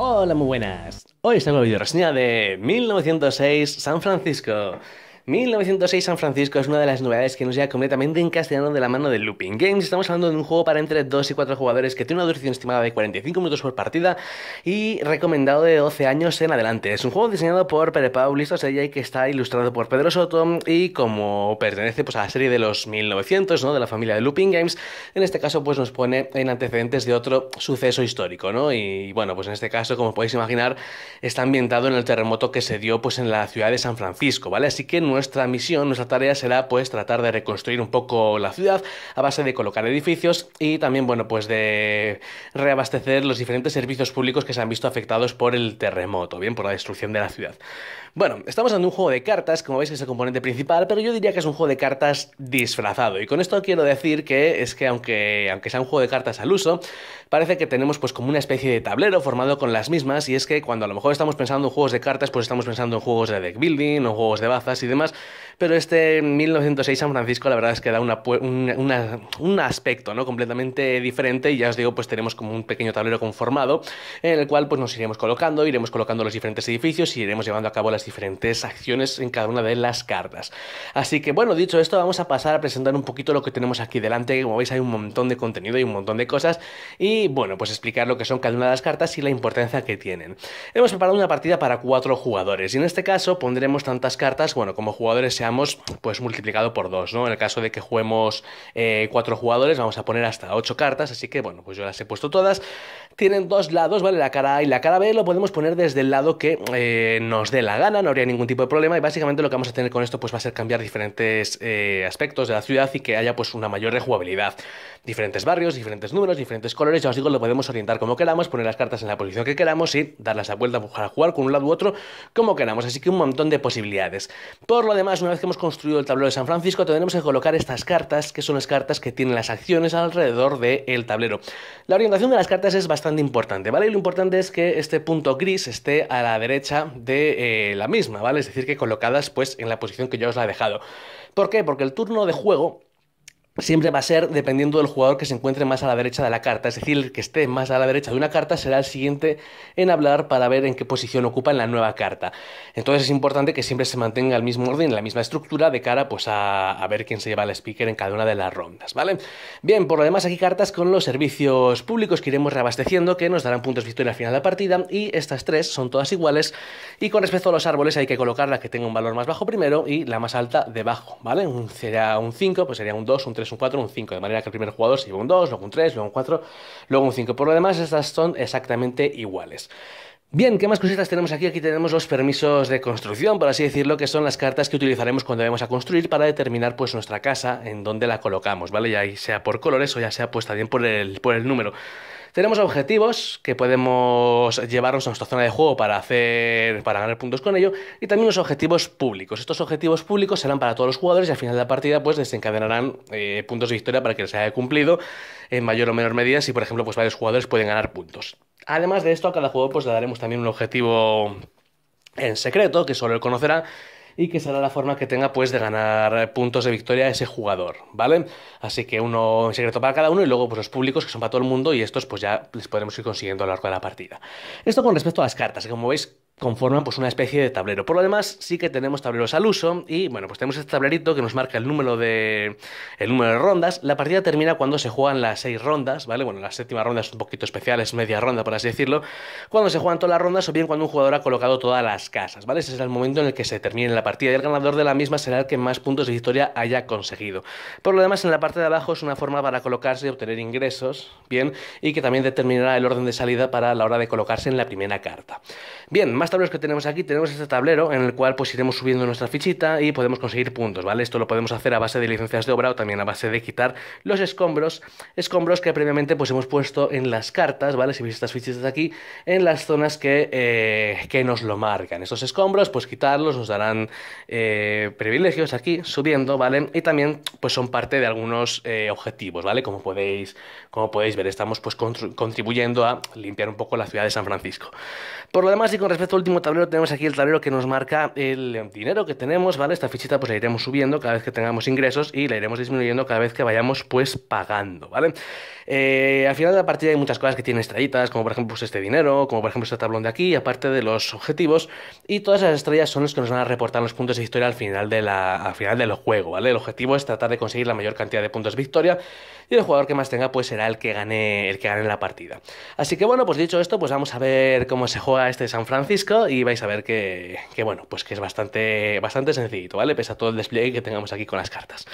Hola, muy buenas. Hoy os nuevo video reseña de 1906 San Francisco. 1906 San Francisco es una de las novedades que nos llega completamente en de la mano de Looping Games. Estamos hablando de un juego para entre 2 y 4 jugadores que tiene una duración estimada de 45 minutos por partida y recomendado de 12 años en adelante. Es un juego diseñado por Pere Paulista Listosella y que está ilustrado por Pedro Soto y como pertenece pues, a la serie de los 1900, ¿no? de la familia de Looping Games, en este caso pues, nos pone en antecedentes de otro suceso histórico. ¿no? Y bueno, pues en este caso, como podéis imaginar, está ambientado en el terremoto que se dio pues, en la ciudad de San Francisco. ¿vale? Así que no nuestra misión, nuestra tarea será pues tratar de reconstruir un poco la ciudad a base de colocar edificios y también, bueno, pues de reabastecer los diferentes servicios públicos que se han visto afectados por el terremoto, bien, por la destrucción de la ciudad. Bueno, estamos en un juego de cartas, como veis es el componente principal, pero yo diría que es un juego de cartas disfrazado. Y con esto quiero decir que es que aunque, aunque sea un juego de cartas al uso, parece que tenemos pues como una especie de tablero formado con las mismas y es que cuando a lo mejor estamos pensando en juegos de cartas, pues estamos pensando en juegos de deck building o juegos de bazas y demás pero este 1906 San Francisco, la verdad es que da un, aspecto ¿no? completamente diferente. Y ya os digo, pues tenemos como un pequeño tablero conformado en el cual pues, nos iremos colocando, iremos colocando los diferentes edificios y iremos llevando a cabo las diferentes acciones en cada una de las cartas. Así que bueno, dicho esto, vamos a pasar a presentar un poquito lo que tenemos aquí delante. Como veis, hay un montón de contenido y un montón de cosas. Y bueno, pues explicar lo que son cada una de las cartas y la importancia que tienen. Hemos preparado una partida para cuatro jugadores y en este caso pondremos tantas cartas, bueno, como jugadores seamos pues multiplicado por dos, ¿no? En el caso de que juguemos eh, cuatro jugadores vamos a poner hasta ocho cartas, así que bueno, pues yo las he puesto todas tienen dos lados, ¿vale? La cara A y la cara B, lo podemos poner desde el lado que eh, nos dé la gana, no habría ningún tipo de problema y básicamente lo que vamos a tener con esto pues va a ser cambiar diferentes eh, aspectos de la ciudad y que haya pues una mayor rejugabilidad. Diferentes barrios, diferentes números, diferentes colores, ya os digo, lo podemos orientar como queramos, poner las cartas en la posición que queramos y darlas a vuelta a jugar con un lado u otro como queramos, así que un montón de posibilidades. Por lo demás, una vez que hemos construido el tablero de San Francisco, tenemos que colocar estas cartas, que son las cartas que tienen las acciones alrededor del tablero. La orientación de las cartas es bastante importante, ¿vale? Y lo importante es que este punto gris esté a la derecha de eh, la misma, ¿vale? Es decir, que colocadas pues en la posición que yo os la he dejado. ¿Por qué? Porque el turno de juego siempre va a ser dependiendo del jugador que se encuentre más a la derecha de la carta. Es decir, el que esté más a la derecha de una carta será el siguiente en hablar para ver en qué posición ocupa en la nueva carta. Entonces es importante que siempre se mantenga el mismo orden, la misma estructura de cara pues, a, ver quién se lleva el speaker en cada una de las rondas. ¿vale? Bien, por lo demás aquí cartas con los servicios públicos que iremos reabasteciendo, que nos darán puntos de victoria al final de la partida. Y estas tres son todas iguales. Y con respecto a los árboles hay que colocar la que tenga un valor más bajo primero y la más alta debajo. ¿vale? Un, sería un 5, pues sería un 2, un 3 un 4, un 5. De manera que el primer jugador sigue un 2, luego un 3, luego un 4, luego un 5. Por lo demás, estas son exactamente iguales. Bien, ¿qué más cositas tenemos aquí? Aquí tenemos los permisos de construcción, por así decirlo, que son las cartas que utilizaremos cuando vayamos a construir para determinar pues nuestra casa en donde la colocamos, ¿vale? Ya sea por colores o ya sea puesta bien por el, por el número. Tenemos objetivos que podemos llevarnos a nuestra zona de juego para hacer para ganar puntos con ello y también los objetivos públicos. Estos objetivos públicos serán para todos los jugadores y al final de la partida pues desencadenarán eh, puntos de victoria para que se haya cumplido en mayor o menor medida si por ejemplo pues varios jugadores pueden ganar puntos. Además de esto a cada juego pues le daremos también un objetivo en secreto que solo él conocerá y que será la forma que tenga pues de ganar puntos de victoria a ese jugador, ¿vale? Así que uno en secreto para cada uno y luego pues los públicos que son para todo el mundo y estos pues ya les podremos ir consiguiendo a lo largo de la partida. Esto con respecto a las cartas, como veis conforman pues una especie de tablero. Por lo demás, sí que tenemos tableros al uso y bueno, pues tenemos este tablerito que nos marca el número de el número de rondas. La partida termina cuando se juegan las seis rondas, ¿vale? Bueno, la séptima ronda es un poquito especial, es media ronda por así decirlo. Cuando se juegan todas las rondas o bien cuando un jugador ha colocado todas las casas, ¿vale? Ese es el momento en el que se termine la partida y el ganador de la misma será el que más puntos de historia haya conseguido. Por lo demás, en la parte de abajo es una forma para colocarse y obtener ingresos, bien, y que también determinará el orden de salida para la hora de colocarse en la primera carta. Bien, más tableros que tenemos aquí, tenemos este tablero en el cual pues iremos subiendo nuestra fichita y podemos conseguir puntos, ¿vale? Esto lo podemos hacer a base de licencias de obra o también a base de quitar los escombros, escombros que previamente pues hemos puesto en las cartas, ¿vale? Si veis estas fichitas aquí, en las zonas que, eh, que nos lo marcan. Estos escombros, pues quitarlos, nos darán eh, privilegios aquí, subiendo, ¿vale? Y también pues son parte de algunos eh, objetivos, ¿vale? Como podéis, como podéis ver, estamos pues contribuyendo a limpiar un poco la ciudad de San Francisco. Por lo demás y con respecto último tablero tenemos aquí el tablero que nos marca el dinero que tenemos, ¿vale? Esta fichita pues la iremos subiendo cada vez que tengamos ingresos y la iremos disminuyendo cada vez que vayamos pues pagando, ¿vale? Eh, al final de la partida hay muchas cosas que tienen estrellitas, como por ejemplo pues, este dinero, como por ejemplo este tablón de aquí, aparte de los objetivos, y todas esas estrellas son las que nos van a reportar los puntos de victoria al final, al final del juego, ¿vale? El objetivo es tratar de conseguir la mayor cantidad de puntos de victoria, y el jugador que más tenga pues será el que gane, el que gane la partida. Así que bueno, pues dicho esto, pues vamos a ver cómo se juega este San Francisco, y vais a ver que, bueno, pues que es bastante, bastante sencillito, ¿vale? Pese a todo el despliegue que tengamos aquí con las cartas.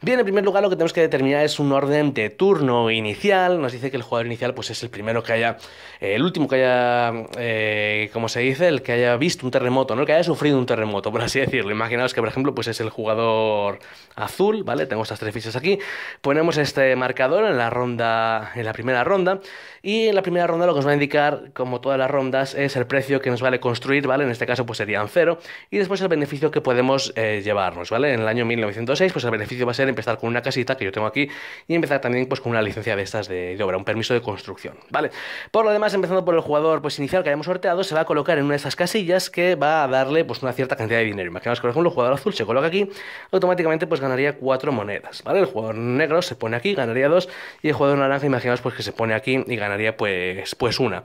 Bien, en primer lugar lo que tenemos que determinar es un orden de turno inicial nos dice que el jugador inicial pues es el primero que haya, eh, el último que haya, eh, como se dice, el que haya visto un terremoto, ¿no? el que haya sufrido un terremoto, por así decirlo. Imaginaos que, por ejemplo, pues es el jugador azul, ¿vale? Tengo estas tres fichas aquí. Ponemos este marcador en la ronda, en la primera ronda, y en la primera ronda lo que nos va a indicar, como todas las rondas, es el precio que nos vale construir, ¿vale? En este caso pues serían cero, y después el beneficio que podemos eh, llevarnos, ¿vale? En el año 1906 pues el beneficio va a ser empezar con una casita que yo tengo aquí y empezar también pues con una licencia de estas de, obra, un permiso de construcción, ¿vale? Por lo demás, empezando por el jugador pues, inicial que hayamos sorteado, se va a colocar en una de estas casillas que va a darle pues, una cierta cantidad de dinero. Imaginaos que, por ejemplo, el jugador azul se coloca aquí, automáticamente pues, ganaría cuatro monedas, ¿vale? El jugador negro se pone aquí, ganaría dos y el jugador naranja, imaginaos pues, que se pone aquí y ganaría pues, pues una.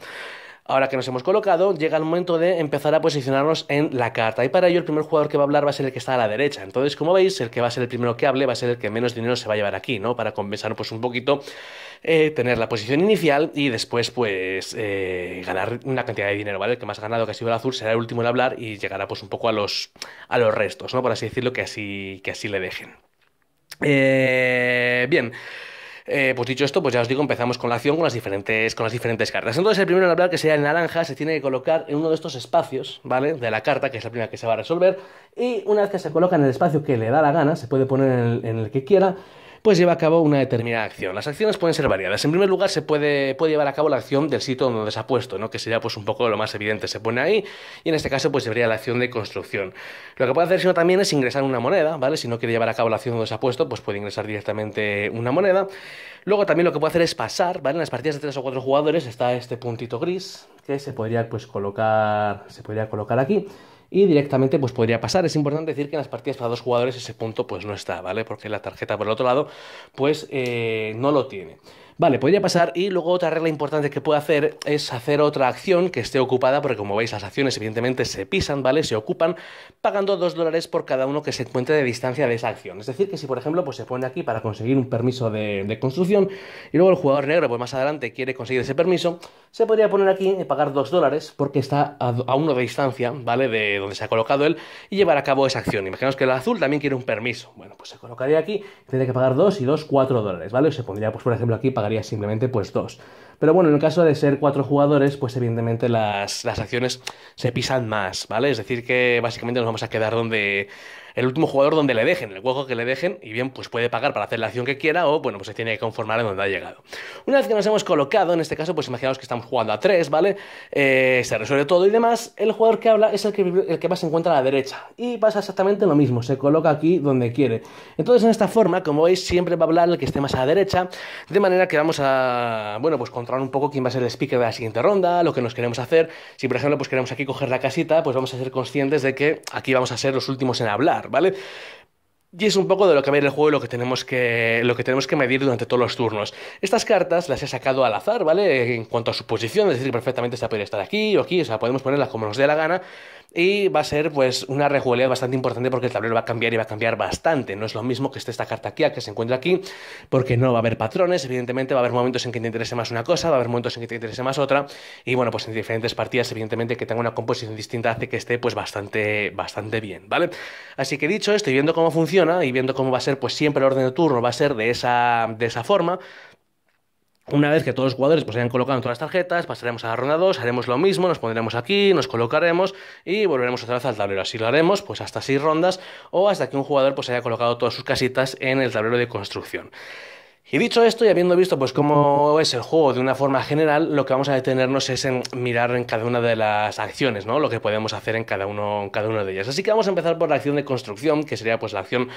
Ahora que nos hemos colocado, llega el momento de empezar a posicionarnos en la carta. Y para ello el primer jugador que va a hablar va a ser el que está a la derecha. Entonces, como veis, el que va a ser el primero que hable va a ser el que menos dinero se va a llevar aquí, ¿no? Para compensar pues un poquito, eh, tener la posición inicial y después pues eh, ganar una cantidad de dinero, ¿vale? El que más ganado que ha sido el azul será el último en hablar y llegará pues un poco a los, a los restos, ¿no? Por así decirlo, que así, que así le dejen. Eh, bien. Eh, pues dicho esto, pues ya os digo, empezamos con la acción con las diferentes, con las diferentes cartas. Entonces, el primero en hablar, que sea en naranja, se tiene que colocar en uno de estos espacios, ¿vale? De la carta, que es la primera que se va a resolver. Y una vez que se coloca en el espacio que le da la gana, se puede poner en el que quiera pues lleva a cabo una determinada acción. Las acciones pueden ser variadas. En primer lugar, se puede, llevar a cabo la acción del sitio donde se ha puesto, ¿no? que sería pues un poco lo más evidente. Se pone ahí y en este caso pues llevaría la acción de construcción. Lo que puede hacer sino también es ingresar una moneda, ¿vale? Si no quiere llevar a cabo la acción donde se ha puesto, pues puede ingresar directamente una moneda. Luego también lo que puede hacer es pasar, ¿vale? En las partidas de tres o cuatro jugadores está este puntito gris que se podría pues colocar, se podría colocar aquí y directamente pues podría pasar. Es importante decir que en las partidas para dos jugadores ese punto pues no está, ¿vale? Porque la tarjeta por el otro lado pues eh, no lo tiene. Vale, podría pasar y luego otra regla importante que puede hacer es hacer otra acción que esté ocupada, porque como veis las acciones evidentemente se pisan, ¿vale? Se ocupan pagando 2 dólares por cada uno que se encuentre de distancia de esa acción. Es decir, que si por ejemplo pues se pone aquí para conseguir un permiso de, construcción y luego el jugador negro pues más adelante quiere conseguir ese permiso, se podría poner aquí y pagar 2 dólares porque está a, a uno de distancia, ¿vale? De donde se ha colocado él y llevar a cabo esa acción. Imaginaos que el azul también quiere un permiso. Bueno, pues se colocaría aquí, tiene que pagar 2 y 2, 4 dólares, ¿vale? Se pondría pues por ejemplo aquí para simplemente pues dos. Pero bueno, en el caso de ser cuatro jugadores, pues evidentemente las, las acciones se pisan más, ¿vale? Es decir, que básicamente nos vamos a quedar donde el último jugador donde le dejen, el juego que le dejen, y bien, pues puede pagar para hacer la acción que quiera o, bueno, pues se tiene que conformar en donde ha llegado. Una vez que nos hemos colocado, en este caso, pues imaginaos que estamos jugando a 3, ¿vale? Eh, se resuelve todo y demás, el jugador que habla es el que, el que más se encuentra a la derecha. Y pasa exactamente lo mismo, se coloca aquí donde quiere. Entonces, en esta forma, como veis, siempre va a hablar el que esté más a la derecha, de manera que vamos a, bueno, pues controlar un poco quién va a ser el speaker de la siguiente ronda, lo que nos queremos hacer. Si, por ejemplo, pues queremos aquí coger la casita, pues vamos a ser conscientes de que aquí vamos a ser los últimos en hablar. ¿vale? Y es un poco de lo que va a el juego y lo que tenemos que, lo que, tenemos que medir durante todos los turnos. Estas cartas las he sacado al azar, ¿vale? En cuanto a su posición, es decir, perfectamente se puede estar aquí o aquí, o sea, podemos ponerla como nos dé la gana. Y va a ser pues una rejugabilidad bastante importante porque el tablero va a cambiar y va a cambiar bastante. No es lo mismo que esté esta carta aquí, que se encuentra aquí, porque no va a haber patrones, evidentemente va a haber momentos en que te interese más una cosa, va a haber momentos en que te interese más otra. Y bueno, pues en diferentes partidas, evidentemente que tenga una composición distinta hace que esté pues bastante, bastante bien, ¿vale? Así que dicho esto y viendo cómo funciona y viendo cómo va a ser pues siempre el orden de turno, va a ser de esa, de esa forma. Una vez que todos los jugadores pues, hayan colocado todas las tarjetas, pasaremos a la ronda 2, haremos lo mismo, nos pondremos aquí, nos colocaremos y volveremos otra vez al tablero. Así lo haremos pues, hasta 6 rondas o hasta que un jugador pues, haya colocado todas sus casitas en el tablero de construcción. Y dicho esto, y habiendo visto pues cómo es el juego de una forma general, lo que vamos a detenernos es en mirar en cada una de las acciones, ¿no? Lo que podemos hacer en cada cada una de ellas. Así que vamos a empezar por la acción de construcción, que sería pues la acción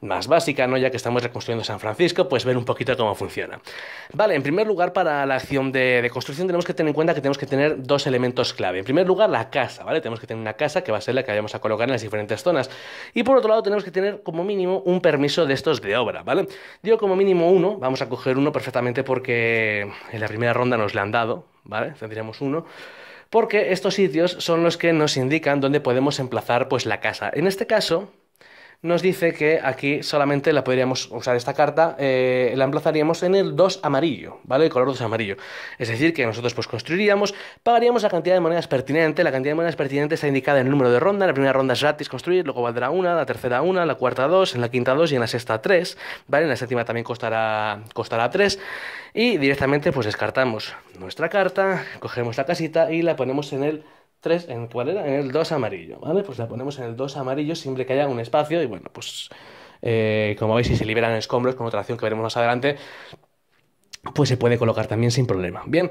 más básica, ¿no? ya que estamos reconstruyendo San Francisco, pues ver un poquito cómo funciona. Vale, en primer lugar, para la acción de, construcción tenemos que tener en cuenta que tenemos que tener dos elementos clave. En primer lugar, la casa, ¿vale? Tenemos que tener una casa que va a ser la que vayamos a colocar en las diferentes zonas. Y por otro lado, tenemos que tener como mínimo un permiso de estos de obra, ¿vale? Digo como mínimo uno, vamos a coger uno perfectamente porque en la primera ronda nos le han dado, ¿vale? Tendríamos uno porque estos sitios son los que nos indican dónde podemos emplazar pues la casa. En este caso, nos dice que aquí solamente la podríamos usar esta carta, eh, la emplazaríamos en el 2 amarillo, ¿vale? El color 2 amarillo. Es decir, que nosotros pues construiríamos, pagaríamos la cantidad de monedas pertinente, la cantidad de monedas pertinente está indicada en el número de ronda, la primera ronda es gratis construir, luego valdrá una, la tercera una, la cuarta dos, en la quinta dos y en la sexta tres, ¿vale? En la séptima también costará, costará tres y directamente pues descartamos nuestra carta, cogemos la casita y la ponemos en el 3, ¿en cuál era? En el 2 amarillo, ¿vale? Pues la ponemos en el 2 amarillo siempre que haya un espacio y bueno, pues eh, como veis si se liberan escombros con otra acción que veremos más adelante, pues se puede colocar también sin problema. Bien,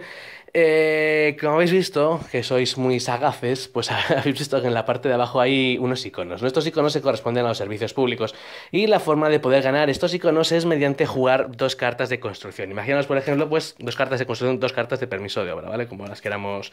eh, como habéis visto, que sois muy sagaces, pues habéis visto que en la parte de abajo hay unos iconos. Estos iconos se corresponden a los servicios públicos y la forma de poder ganar estos iconos es mediante jugar dos cartas de construcción. Imaginaos, por ejemplo, pues dos cartas de construcción, dos cartas de permiso de obra, ¿vale? Como las queramos,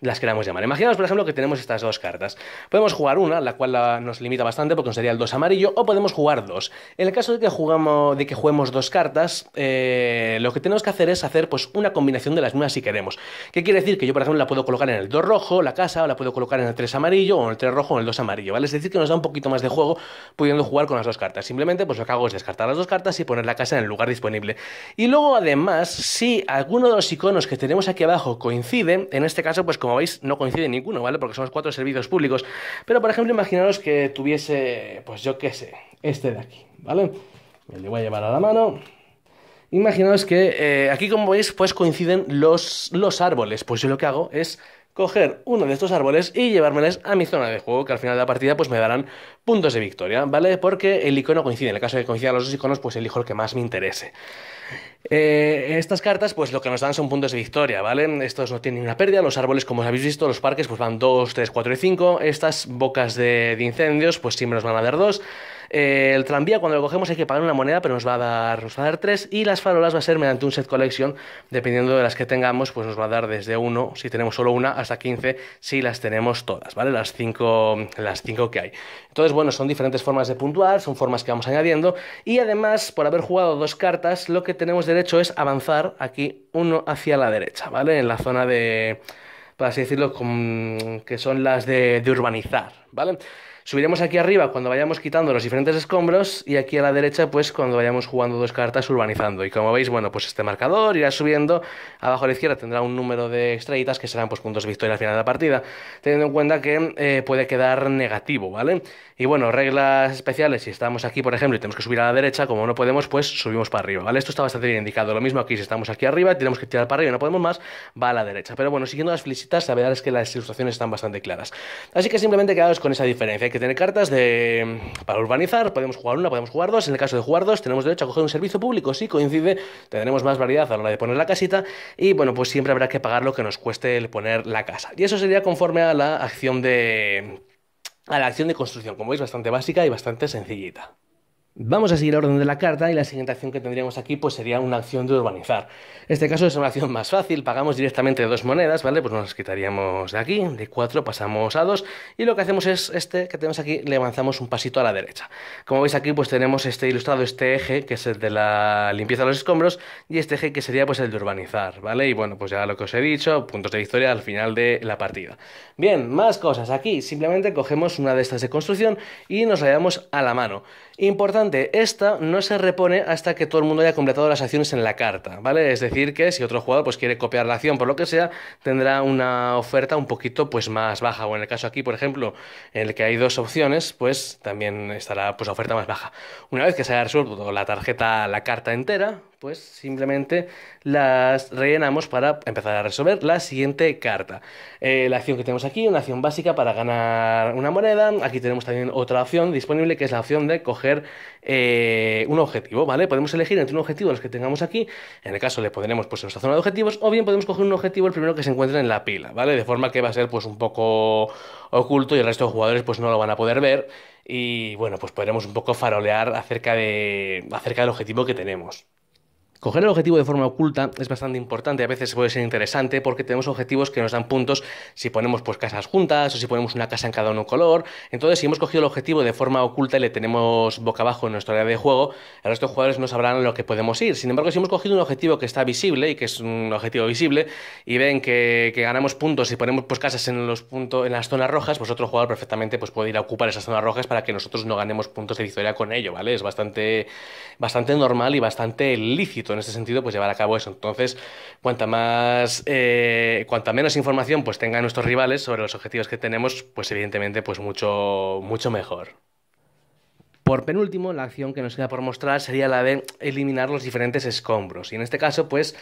las queramos llamar. Imaginaos, por ejemplo, que tenemos estas dos cartas. Podemos jugar una, la cual nos limita bastante porque sería el 2 amarillo, o podemos jugar dos. En el caso de que, jugamos, de que juguemos dos cartas, eh, lo que tenemos que hacer es hacer pues una combinación de las mismas si queremos. ¿Qué quiere decir? Que yo, por ejemplo, la puedo colocar en el 2 rojo, la casa, o la puedo colocar en el 3 amarillo, o en el 3 rojo, o en el 2 amarillo, ¿vale? Es decir, que nos da un poquito más de juego pudiendo jugar con las dos cartas. Simplemente, pues lo que hago es descartar las dos cartas y poner la casa en el lugar disponible. Y luego, además, si alguno de los iconos que tenemos aquí abajo coincide, en este caso, pues como veis, no coincide ninguno, ¿vale? Porque somos cuatro servicios públicos. Pero, por ejemplo, imaginaros que tuviese, pues yo qué sé, este de aquí, ¿vale? Me lo voy a llevar a la mano. Imaginaos que eh, aquí, como veis, pues coinciden los, árboles. Pues yo lo que hago es coger uno de estos árboles y llevármeles a mi zona de juego, que al final de la partida pues me darán puntos de victoria, ¿vale? Porque el icono coincide, en el caso de que coincidan los dos iconos, pues elijo el que más me interese. Eh, estas cartas, pues lo que nos dan son puntos de victoria, ¿vale? Estos no tienen una pérdida, los árboles, como os habéis visto, los parques, pues van 2, 3, 4 y 5, estas bocas de, incendios, pues me los van a dar 2, eh, el tranvía, cuando lo cogemos, hay que pagar una moneda, pero nos va a dar, nos a dar tres. Y las farolas va a ser mediante un set collection, dependiendo de las que tengamos, pues nos va a dar desde uno, si tenemos solo una, hasta 15, si las tenemos todas, ¿vale? Las cinco, las cinco que hay. Entonces, bueno, son diferentes formas de puntuar, son formas que vamos añadiendo. Y además, por haber jugado dos cartas, lo que tenemos derecho es avanzar aquí uno hacia la derecha, ¿vale? En la zona de, por así decirlo, que son las de, de urbanizar, ¿vale? Subiremos aquí arriba cuando vayamos quitando los diferentes escombros y aquí a la derecha pues cuando vayamos jugando dos cartas urbanizando. Y como veis, bueno, pues este marcador irá subiendo. Abajo a la izquierda tendrá un número de estrellitas que serán pues puntos de victoria al final de la partida, teniendo en cuenta que eh, puede quedar negativo, ¿vale? Y bueno, reglas especiales, si estamos aquí por ejemplo y tenemos que subir a la derecha, como no podemos pues subimos para arriba, ¿vale? Esto está bastante bien indicado. Lo mismo aquí, si estamos aquí arriba, tenemos que tirar para arriba, y no podemos más, va a la derecha. Pero bueno, siguiendo las felicitas la verdad es que las ilustraciones están bastante claras. Así que simplemente quedaos con esa diferencia que tener cartas de, para urbanizar, podemos jugar una, podemos jugar dos. En el caso de jugar dos, tenemos derecho a coger un servicio público, si coincide, tendremos más variedad a la hora de poner la casita y bueno, pues siempre habrá que pagar lo que nos cueste el poner la casa. Y eso sería conforme a la acción de a la acción de construcción, como veis, bastante básica y bastante sencillita. Vamos a seguir el orden de la carta y la siguiente acción que tendríamos aquí pues sería una acción de urbanizar. Este caso es una acción más fácil, pagamos directamente dos monedas, ¿vale? Pues nos quitaríamos de aquí, de cuatro pasamos a dos y lo que hacemos es este que tenemos aquí, le avanzamos un pasito a la derecha. Como veis aquí pues tenemos este ilustrado, este eje que es el de la limpieza de los escombros y este eje que sería pues el de urbanizar, ¿vale? Y bueno, pues ya lo que os he dicho, puntos de victoria al final de la partida. Bien, más cosas aquí, simplemente cogemos una de estas de construcción y nos la llevamos a la mano. Importante, esta no se repone hasta que todo el mundo haya completado las acciones en la carta, ¿vale? Es decir, que si otro jugador pues, quiere copiar la acción por lo que sea, tendrá una oferta un poquito pues, más baja. O en el caso aquí, por ejemplo, en el que hay dos opciones, pues también estará pues, oferta más baja. Una vez que se haya resuelto la tarjeta, la carta entera, pues simplemente las rellenamos para empezar a resolver la siguiente carta. Eh, la acción que tenemos aquí, una acción básica para ganar una moneda. Aquí tenemos también otra opción disponible que es la opción de coger eh, un objetivo, ¿vale? Podemos elegir entre un objetivo los que tengamos aquí, en el caso le pondremos en pues, nuestra zona de objetivos, o bien podemos coger un objetivo el primero que se encuentre en la pila, ¿vale? De forma que va a ser pues, un poco oculto y el resto de jugadores pues no lo van a poder ver y bueno, pues podremos un poco farolear acerca del objetivo que tenemos. Coger el objetivo de forma oculta es bastante importante, a veces puede ser interesante porque tenemos objetivos que nos dan puntos si ponemos pues casas juntas o si ponemos una casa en cada uno color. Entonces, si hemos cogido el objetivo de forma oculta y le tenemos boca abajo en nuestra área de juego, el resto de jugadores no sabrán a lo que podemos ir. Sin embargo, si hemos cogido un objetivo que está visible y que es un objetivo visible y ven que, ganamos puntos y ponemos pues casas en los puntos en las zonas rojas, pues otro jugador perfectamente pues puede ir a ocupar esas zonas rojas para que nosotros no ganemos puntos de victoria con ello, ¿vale? Es bastante bastante normal y bastante lícito en este sentido, pues llevar a cabo eso. Entonces, cuanta más, eh, cuanta menos información pues tengan nuestros rivales sobre los objetivos que tenemos, pues evidentemente, pues mucho, mucho mejor. Por penúltimo, la acción que nos queda por mostrar sería la de eliminar los diferentes escombros. Y en este caso, pues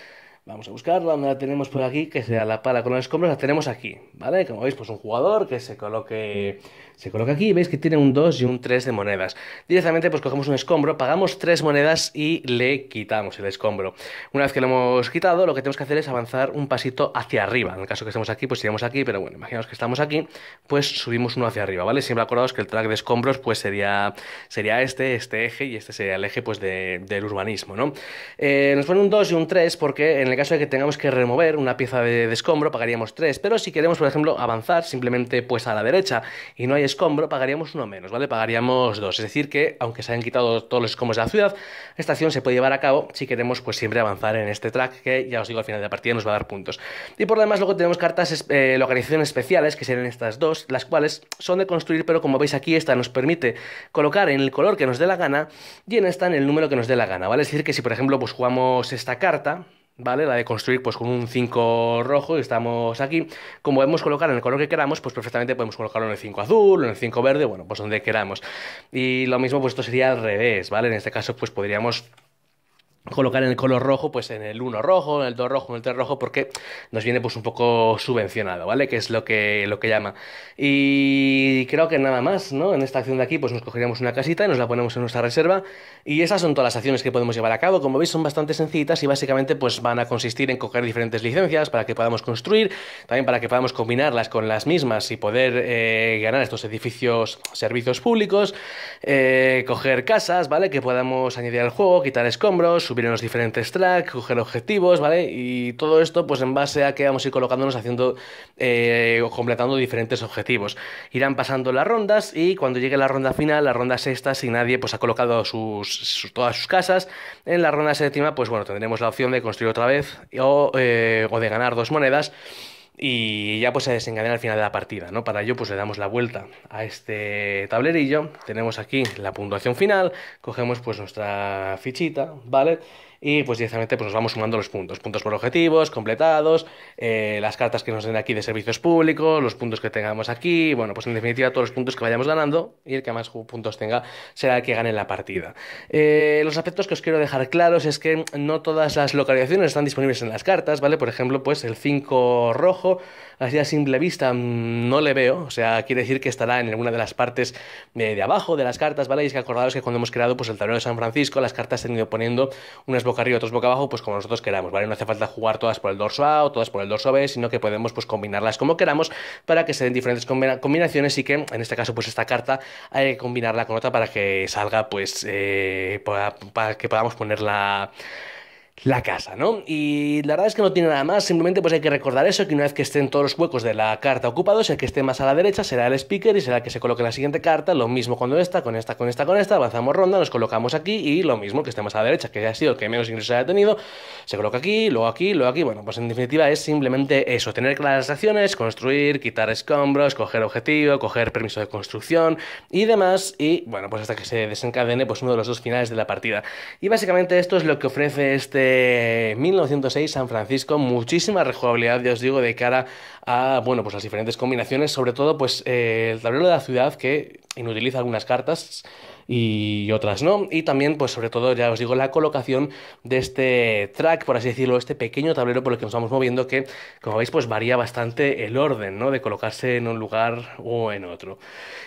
Vamos a buscarla, donde la tenemos por aquí, que sea la pala con los escombros, la tenemos aquí, ¿vale? Como veis, pues un jugador que se coloque se coloca aquí y veis que tiene un 2 y un 3 de monedas. Directamente pues cogemos un escombro, pagamos 3 monedas y le quitamos el escombro. Una vez que lo hemos quitado, lo que tenemos que hacer es avanzar un pasito hacia arriba. En el caso que estemos aquí, pues iremos aquí, pero bueno, imaginaos que estamos aquí, pues subimos uno hacia arriba, ¿vale? Siempre acordados que el track de escombros pues sería, sería este, este eje y este sería el eje pues del urbanismo, ¿no? Eh, nos pone un 2 y un 3 porque en el caso de que tengamos que remover una pieza de, escombro, pagaríamos 3, pero si queremos, por ejemplo, avanzar simplemente pues a la derecha y no hay escombro, pagaríamos uno menos, ¿vale? Pagaríamos dos. Es decir, que aunque se hayan quitado todos los escombros de la ciudad, esta acción se puede llevar a cabo si queremos, pues siempre avanzar en este track, que ya os digo, al final de la partida nos va a dar puntos. Y por lo demás, luego tenemos cartas eh, localizaciones especiales, que serían estas dos, las cuales son de construir, pero como veis aquí, esta nos permite colocar en el color que nos dé la gana y en esta en el número que nos dé la gana, ¿vale? Es decir, que si por ejemplo, pues jugamos esta carta, ¿vale? La de construir pues con un 5 rojo y estamos aquí. Como podemos colocar en el color que queramos, pues perfectamente podemos colocarlo en el 5 azul, en el 5 verde, bueno, pues donde queramos. Y lo mismo pues esto sería al revés, ¿vale? En este caso pues podríamos colocar en el color rojo, pues en el 1 rojo, en el 2 rojo, en el 3 rojo, porque nos viene pues un poco subvencionado, ¿vale? Que es lo que, llama. Y creo que nada más, ¿no? En esta acción de aquí, pues nos cogeríamos una casita y nos la ponemos en nuestra reserva. Y esas son todas las acciones que podemos llevar a cabo. Como veis, son bastante sencitas y básicamente pues van a consistir en coger diferentes licencias para que podamos construir, también para que podamos combinarlas con las mismas y poder eh, ganar estos edificios, servicios públicos, eh, coger casas, ¿vale? Que podamos añadir al juego, quitar escombros, subir los diferentes tracks, coger objetivos, ¿vale? Y todo esto, pues en base a que vamos a ir colocándonos haciendo eh, o completando diferentes objetivos. Irán pasando las rondas y cuando llegue la ronda final, la ronda sexta, si nadie pues ha colocado sus, todas sus casas, en la ronda séptima, pues bueno, tendremos la opción de construir otra vez o, eh, o de ganar dos monedas y ya pues se desencadena al final de la partida, ¿no? Para ello pues le damos la vuelta a este tablerillo, tenemos aquí la puntuación final, cogemos pues nuestra fichita, ¿vale? y pues directamente pues, nos vamos sumando los puntos. Puntos por objetivos, completados, eh, las cartas que nos den aquí de servicios públicos, los puntos que tengamos aquí, bueno, pues en definitiva todos los puntos que vayamos ganando y el que más puntos tenga será el que gane la partida. Eh, los aspectos que os quiero dejar claros es que no todas las localizaciones están disponibles en las cartas, ¿vale? Por ejemplo, pues el 5 rojo, así a simple vista mm, no le veo, o sea, quiere decir que estará en alguna de las partes eh, de, abajo de las cartas, ¿vale? Y es que acordaros que cuando hemos creado pues el tablero de San Francisco, las cartas han ido poniendo unas arriba, otros boca abajo, pues como nosotros queramos, ¿vale? No hace falta jugar todas por el dorso A o todas por el dorso B, sino que podemos pues combinarlas como queramos para que se den diferentes combinaciones y que en este caso pues esta carta hay que combinarla con otra para que salga pues eh, para que podamos ponerla la casa, ¿no? Y la verdad es que no tiene nada más, simplemente pues hay que recordar eso, que una vez que estén todos los huecos de la carta ocupados, el que esté más a la derecha será el speaker y será el que se coloque la siguiente carta, lo mismo cuando esta, con esta, con esta, con esta, avanzamos ronda, nos colocamos aquí y lo mismo que esté más a la derecha, que haya sido que menos ingresos haya tenido, se coloca aquí, luego aquí, luego aquí, bueno, pues en definitiva es simplemente eso, tener claras acciones, construir, quitar escombros, coger objetivo, coger permiso de construcción y demás, y bueno, pues hasta que se desencadene pues uno de los dos finales de la partida. Y básicamente esto es lo que ofrece este 1906 San Francisco, muchísima rejugabilidad, ya os digo, de cara a, bueno, pues las diferentes combinaciones, sobre todo, pues eh, el tablero de la ciudad que inutiliza algunas cartas, y otras no. Y también, pues sobre todo, ya os digo, la colocación de este track, por así decirlo, este pequeño tablero por el que nos vamos moviendo, que como veis, pues varía bastante el orden, ¿no? De colocarse en un lugar o en otro.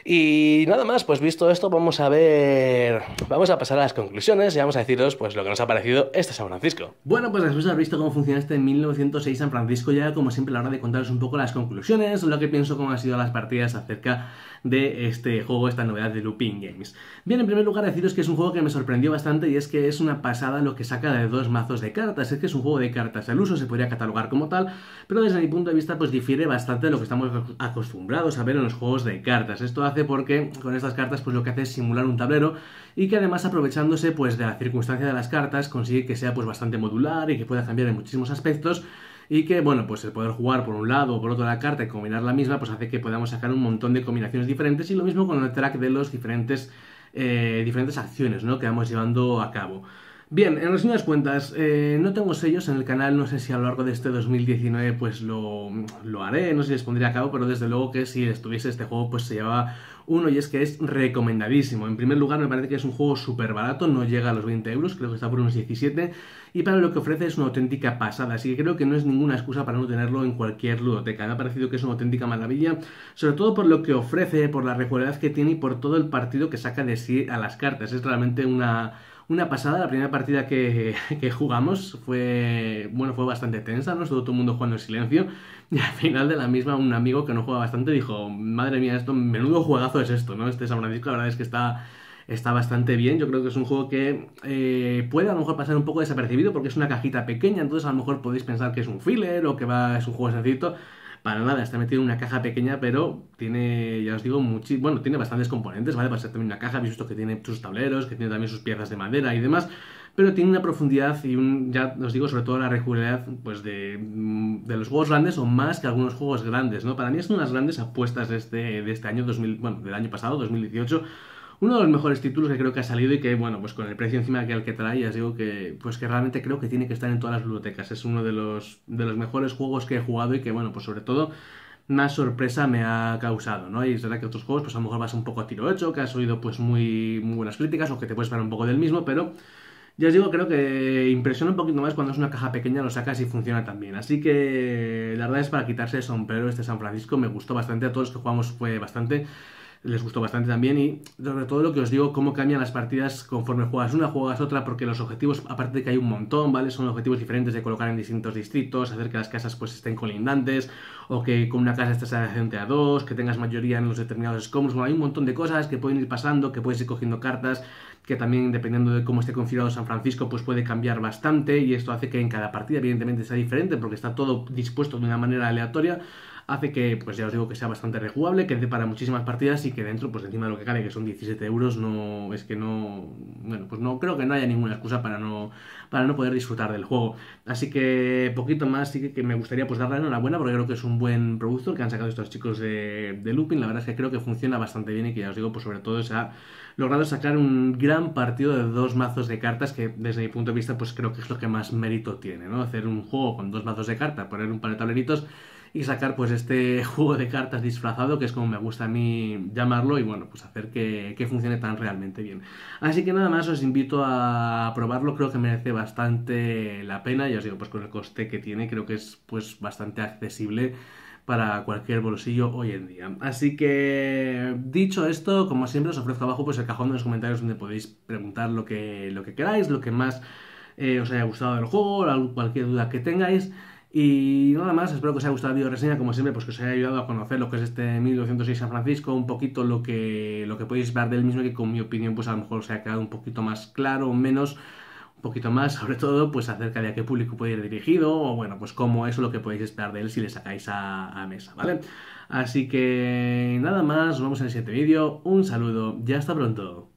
Y nada más, pues visto esto, vamos a ver, vamos a pasar a las conclusiones y vamos a deciros, pues lo que nos ha parecido este San Francisco. Bueno, pues después de haber visto cómo funciona este 1906 San Francisco, ya como siempre, a la hora de contaros un poco las conclusiones, lo que pienso cómo han sido las partidas acerca de este juego, esta novedad de Looping Games. Bien, en primer lugar deciros que es un juego que me sorprendió bastante y es que es una pasada lo que saca de dos mazos de cartas. Es que es un juego de cartas al uso, se podría catalogar como tal, pero desde mi punto de vista pues difiere bastante de lo que estamos acostumbrados a ver en los juegos de cartas. Esto hace porque con estas cartas pues lo que hace es simular un tablero y que además aprovechándose pues de la circunstancia de las cartas consigue que sea pues bastante modular y que pueda cambiar en muchísimos aspectos y que, bueno, pues el poder jugar por un lado o por otro la carta y combinar la misma, pues hace que podamos sacar un montón de combinaciones diferentes y lo mismo con el track de los diferentes eh, diferentes acciones ¿no? que vamos llevando a cabo. Bien, en resumidas cuentas, eh, no tengo sellos en el canal, no sé si a lo largo de este 2019 pues lo, lo haré, no sé si les pondré a cabo, pero desde luego que si estuviese este juego pues se llevaba uno y es que es recomendadísimo. En primer lugar me parece que es un juego súper barato, no llega a los 20 euros, creo que está por unos 17 y para lo que ofrece es una auténtica pasada, así que creo que no es ninguna excusa para no tenerlo en cualquier ludoteca. Me ha parecido que es una auténtica maravilla, sobre todo por lo que ofrece, por la regularidad que tiene y por todo el partido que saca de sí a las cartas. Es realmente una una pasada. La primera partida que, que jugamos fue, bueno, fue bastante tensa, ¿no? todo el mundo jugando en silencio. Y al final de la misma, un amigo que no juega bastante dijo, madre mía, esto, menudo juegazo es esto, ¿no? Este San Francisco, la verdad es que está está bastante bien. Yo creo que es un juego que eh, puede a lo mejor pasar un poco desapercibido porque es una cajita pequeña, entonces a lo mejor podéis pensar que es un filler o que va, es un juego sencillo, para nada, está metido en una caja pequeña, pero tiene, ya os digo, bueno, tiene bastantes componentes, ¿vale? Para ser también una caja, visto que tiene sus tableros, que tiene también sus piezas de madera y demás, pero tiene una profundidad y un, ya os digo, sobre todo la regularidad pues de, los juegos grandes o más que algunos juegos grandes, ¿no? Para mí es una de las grandes apuestas de este, de este año, bueno, del año pasado, 2018, uno de los mejores títulos que creo que ha salido y que, bueno, pues con el precio encima que el que trae, ya os digo que, pues que realmente creo que tiene que estar en todas las bibliotecas. Es uno de los, de los mejores juegos que he jugado y que, bueno, pues sobre todo más sorpresa me ha causado, ¿no? Y es verdad que otros juegos, pues a lo mejor vas un poco a tiro hecho, que has oído pues muy, muy buenas críticas o que te puedes ver un poco del mismo, pero ya os digo, creo que impresiona un poquito más cuando es una caja pequeña, lo sacas y funciona también. Así que la verdad es para quitarse el sombrero este San Francisco, me gustó bastante, a todos los que jugamos fue bastante les gustó bastante también y sobre todo lo que os digo, cómo cambian las partidas conforme juegas una, juegas otra, porque los objetivos, aparte de que hay un montón, ¿vale? Son objetivos diferentes de colocar en distintos distritos, hacer que las casas pues estén colindantes, o que con una casa estés adyacente a dos, que tengas mayoría en los determinados scores, bueno, hay un montón de cosas que pueden ir pasando, que puedes ir cogiendo cartas, que también dependiendo de cómo esté configurado San Francisco, pues puede cambiar bastante y esto hace que en cada partida evidentemente sea diferente porque está todo dispuesto de una manera aleatoria, hace que, pues ya os digo, que sea bastante rejugable, que dé para muchísimas partidas y que dentro, pues encima de lo que cale, que son 17 euros, no, es que no, bueno, pues no creo que no haya ninguna excusa para no, para no poder disfrutar del juego. Así que poquito más sí que me gustaría pues darle enhorabuena porque creo que es un buen producto que han sacado estos chicos de, de Looping, la verdad es que creo que funciona bastante bien y que ya os digo, pues sobre todo se ha logrado sacar un gran partido de dos mazos de cartas que desde mi punto de vista pues creo que es lo que más mérito tiene, ¿no? Hacer un juego con dos mazos de cartas, poner un par de tableritos y sacar pues este juego de cartas disfrazado, que es como me gusta a mí llamarlo, y bueno, pues hacer que, funcione tan realmente bien. Así que nada más os invito a probarlo, creo que merece bastante la pena, ya os digo, pues con el coste que tiene, creo que es pues bastante accesible para cualquier bolsillo hoy en día. Así que dicho esto, como siempre os ofrezco abajo pues el cajón de los comentarios donde podéis preguntar lo que, lo que queráis, lo que más eh, os haya gustado del juego, cualquier duda que tengáis. Y nada más, espero que os haya gustado la video reseña, como siempre, pues que os haya ayudado a conocer lo que es este 1206 San Francisco, un poquito lo que, lo que podéis ver del mismo, que con mi opinión, pues a lo mejor se ha quedado un poquito más claro, menos, un poquito más, sobre todo, pues acerca de a qué público puede ir dirigido, o bueno, pues cómo es lo que podéis esperar de él si le sacáis a, mesa, ¿vale? Así que nada más, nos vemos en el siguiente vídeo, un saludo ya hasta pronto.